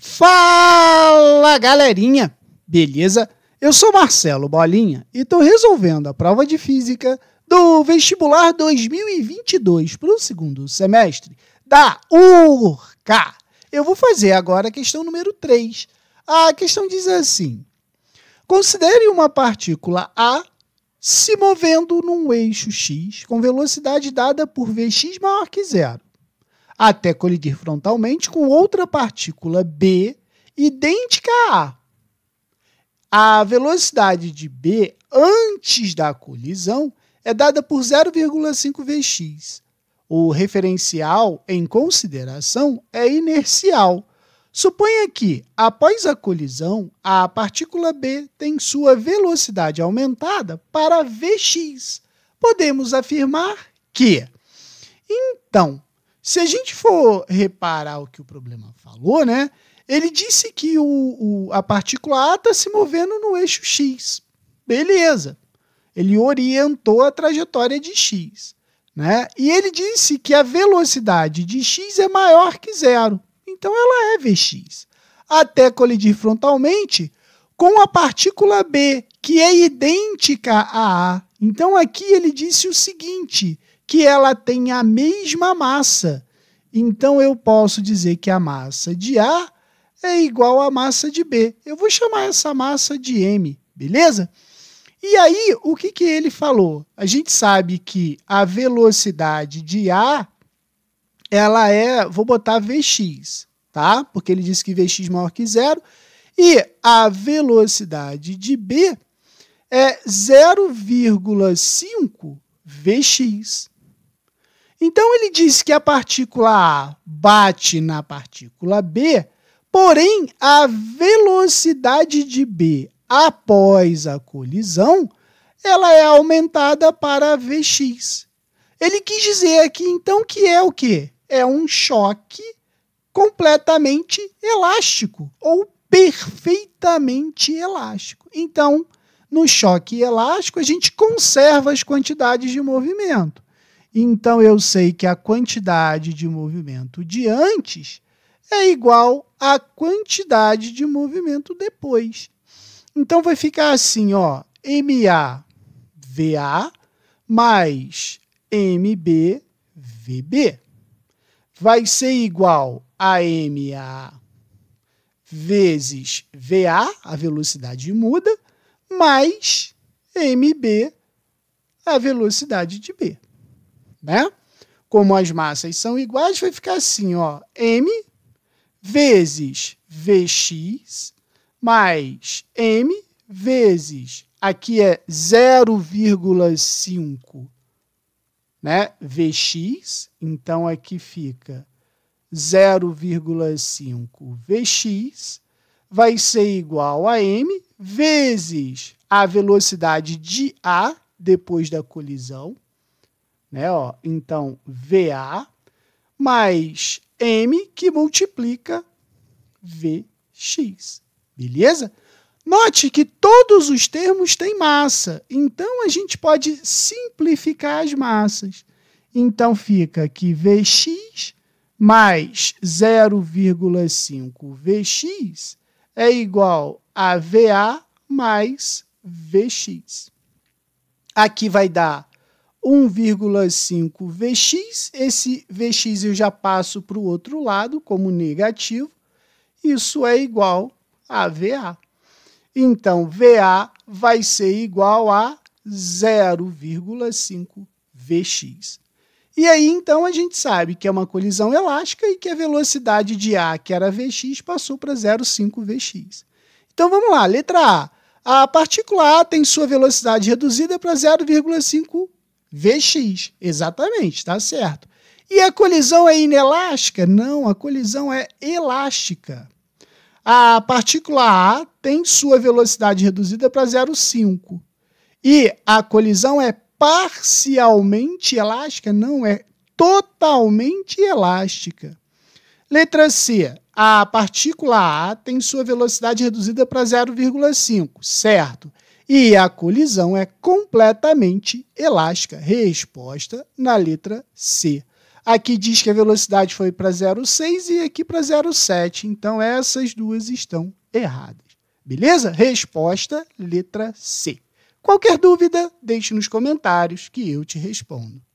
Fala galerinha, beleza? Eu sou Marcelo Bolinha e estou resolvendo a prova de física do vestibular 2022 para o segundo semestre da URCA. Eu vou fazer agora a questão número 3. A questão diz assim: considere uma partícula A se movendo num eixo x com velocidade dada por Vx maior que zero até colidir frontalmente com outra partícula B idêntica a A. A velocidade de B antes da colisão é dada por 0,5 vx. O referencial em consideração é inercial. Suponha que, após a colisão, a partícula B tem sua velocidade aumentada para vx. Podemos afirmar que. Então, se a gente for reparar o que o problema falou, né? Ele disse que o, o a partícula A está se movendo no eixo X. Beleza. Ele orientou a trajetória de X. Né? E ele disse que a velocidade de X é maior que zero. Então ela é Vx. Até colidir frontalmente com a partícula B, que é idêntica a A. Então aqui ele disse o seguinte: que ela tem a mesma massa. Então eu posso dizer que a massa de A é igual à massa de B. Eu vou chamar essa massa de M, beleza? E aí, o que, que ele falou? A gente sabe que a velocidade de A ela é, vou botar Vx, tá? Porque ele disse que Vx maior que zero. E a velocidade de B é 0,5 Vx. Então ele diz que a partícula A bate na partícula B, porém a velocidade de B após a colisão, ela é aumentada para Vx. Ele quis dizer aqui então que é o quê? É um choque completamente elástico ou perfeitamente elástico. Então, no choque elástico, a gente conserva as quantidades de movimento. Então eu sei que a quantidade de movimento de antes é igual à quantidade de movimento depois. Então vai ficar assim, ó, VA mais VB vai ser igual a MA vezes VA, a velocidade muda, mais MB, a velocidade de B né? Como as massas são iguais, vai ficar assim, ó, m vezes vx mais m vezes, aqui é 0,5, né? Vx, então aqui fica 0,5 Vx vai ser igual a m vezes a velocidade de A depois da colisão, né, ó. Então, VA mais M que multiplica VX. Beleza? Note que todos os termos têm massa, então a gente pode simplificar as massas. Então fica que Vx mais 0,5 Vx é igual a VA mais Vx. Aqui vai dar 1,5 Vx. Esse Vx eu já passo para o outro lado como negativo. Isso é igual a VA. Então, VA vai ser igual a 0,5 Vx. E aí, então, a gente sabe que é uma colisão elástica e que a velocidade de A, que era Vx, passou para 0,5 Vx. Então, vamos lá. Letra A. A partícula A tem sua velocidade reduzida para 0,5 VX, exatamente, está certo. E a colisão é inelástica? Não, a colisão é elástica. A partícula A tem sua velocidade reduzida para 0,5. E a colisão é parcialmente elástica? Não, é totalmente elástica. Letra C. A partícula A tem sua velocidade reduzida para 0,5, certo? e a colisão é completamente elástica. Resposta na letra C. Aqui diz que a velocidade foi para 0,6 e aqui para 0,7. Então essas duas estão erradas. Beleza? Resposta letra C. Qualquer dúvida, deixe nos comentários que eu te respondo.